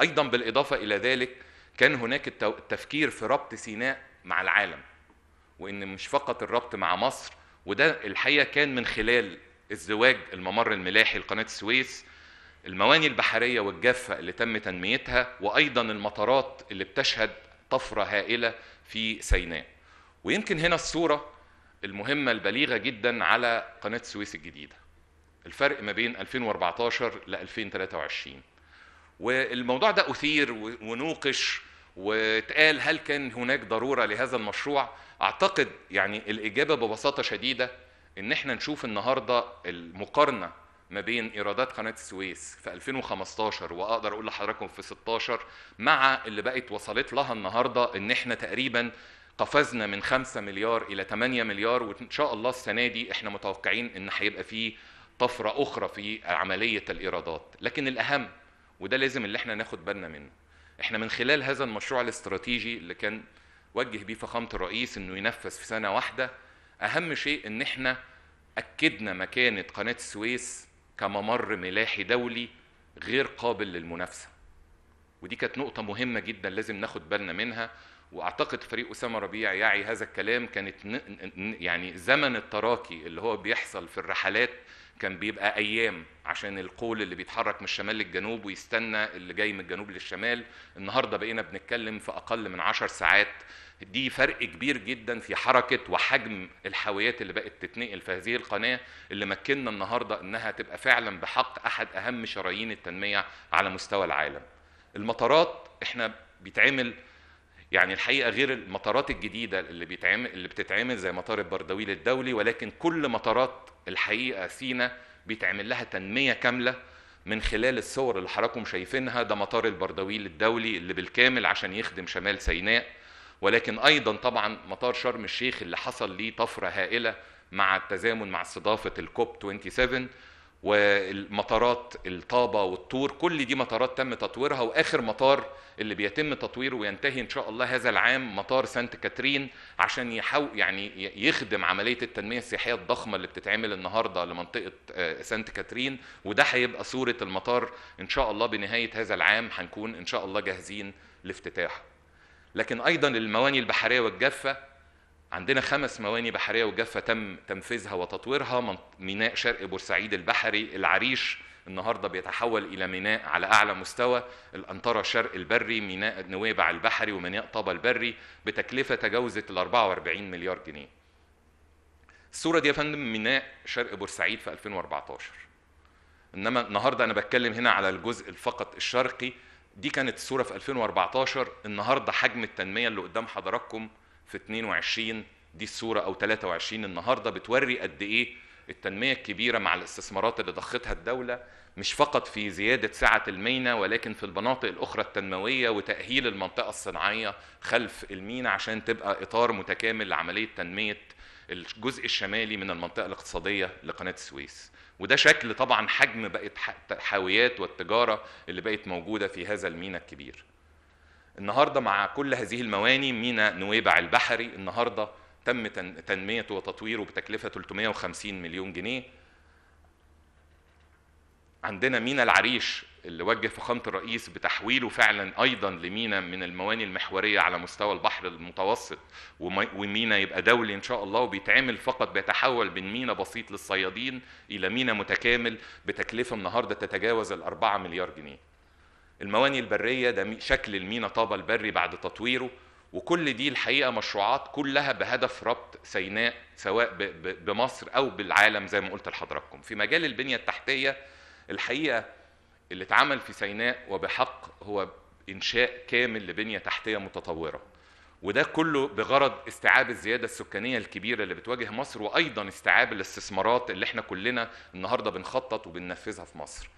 ايضا بالاضافه الى ذلك كان هناك التفكير في ربط سيناء مع العالم وان مش فقط الربط مع مصر وده الحقيقه كان من خلال الزواج الممر الملاحي لقناه السويس المواني البحريه والجافه اللي تم تنميتها وايضا المطارات اللي بتشهد طفره هائله في سيناء ويمكن هنا الصوره المهمه البليغه جدا على قناه السويس الجديده الفرق ما بين 2014 ل 2023 والموضوع ده أثير ونوقش واتقال هل كان هناك ضرورة لهذا المشروع أعتقد يعني الإجابة ببساطة شديدة إن إحنا نشوف النهاردة المقارنة ما بين ايرادات قناه السويس في 2015 واقدر اقول لحضراتكم في 16 مع اللي بقت وصلت لها النهارده ان احنا تقريبا قفزنا من 5 مليار الى 8 مليار وان شاء الله السنه دي احنا متوقعين ان هيبقى فيه طفره اخرى في عمليه الايرادات لكن الاهم وده لازم اللي احنا ناخد بالنا منه احنا من خلال هذا المشروع الاستراتيجي اللي كان وجه بيه فخامه الرئيس انه ينفذ في سنه واحده اهم شيء ان احنا اكدنا مكانه قناه السويس كممر ملاحي دولي غير قابل للمنافسه ودي كانت نقطة مهمة جدا لازم ناخد بالنا منها واعتقد فريق اسامه ربيع يعي هذا الكلام كانت يعني زمن التراكي اللي هو بيحصل في الرحلات كان بيبقى ايام عشان القول اللي بيتحرك من الشمال للجنوب ويستنى اللي جاي من الجنوب للشمال النهارده بقينا بنتكلم في اقل من عشر ساعات دي فرق كبير جدا في حركه وحجم الحاويات اللي بقت تتنقل في هذه القناه اللي مكننا النهارده انها تبقى فعلا بحق احد اهم شرايين التنميه على مستوى العالم المطارات احنا بيتعمل يعني الحقيقه غير المطارات الجديده اللي بيتعمل اللي بتتعمل زي مطار البردويل الدولي ولكن كل مطارات الحقيقه سينا بيتعمل لها تنميه كامله من خلال الصور اللي حضراتكم شايفينها ده مطار البردويل الدولي اللي بالكامل عشان يخدم شمال سيناء ولكن ايضا طبعا مطار شرم الشيخ اللي حصل ليه طفره هائله مع التزامن مع استضافه الكوب 27 والمطارات الطابة والطور كل دي مطارات تم تطويرها وآخر مطار اللي بيتم تطويره وينتهي إن شاء الله هذا العام مطار سانت كاترين عشان يحو يعني يخدم عملية التنمية السياحية الضخمة اللي بتتعمل النهاردة لمنطقة آه، سانت كاترين وده هيبقى صورة المطار إن شاء الله بنهاية هذا العام هنكون إن شاء الله جاهزين لافتتاحه لكن أيضا المواني البحرية والجافة عندنا خمس مواني بحريه وجافه تم تنفيذها وتطويرها ميناء شرق بورسعيد البحري العريش النهارده بيتحول الى ميناء على اعلى مستوى الانطره شرق البري ميناء نويبع البحري وميناء طابا البري بتكلفه تجاوزت ال 44 مليار جنيه الصوره دي يا فندم ميناء شرق بورسعيد في 2014 انما النهارده انا بتكلم هنا على الجزء فقط الشرقي دي كانت الصوره في 2014 النهارده حجم التنميه اللي قدام حضراتكم في 22 دي الصورة أو 23 النهاردة بتوري قد إيه التنمية الكبيرة مع الاستثمارات اللي ضختها الدولة مش فقط في زيادة سعة المينا ولكن في المناطق الأخرى التنموية وتأهيل المنطقة الصناعية خلف المينا عشان تبقى إطار متكامل لعملية تنمية الجزء الشمالي من المنطقة الاقتصادية لقناة السويس وده شكل طبعا حجم بقت حاويات والتجارة اللي بقت موجودة في هذا المينا الكبير النهارده مع كل هذه المواني ميناء نويبع البحري النهارده تم تنميته وتطويره بتكلفه 350 مليون جنيه عندنا مينا العريش اللي وجه فخامه الرئيس بتحويله فعلا ايضا لمينا من المواني المحوريه على مستوى البحر المتوسط ومينا يبقى دولي ان شاء الله وبيتعمل فقط بيتحول من مينا بسيط للصيادين الى مينا متكامل بتكلفه النهارده تتجاوز ال 4 مليار جنيه. المواني البريه ده شكل المينا طابا البري بعد تطويره وكل دي الحقيقه مشروعات كلها بهدف ربط سيناء سواء بمصر او بالعالم زي ما قلت لحضراتكم في مجال البنيه التحتيه الحقيقه اللي اتعمل في سيناء وبحق هو انشاء كامل لبنيه تحتيه متطوره وده كله بغرض استيعاب الزيادة السكانية الكبيرة اللي بتواجه مصر وأيضا استيعاب الاستثمارات اللي احنا كلنا النهاردة بنخطط وبننفذها في مصر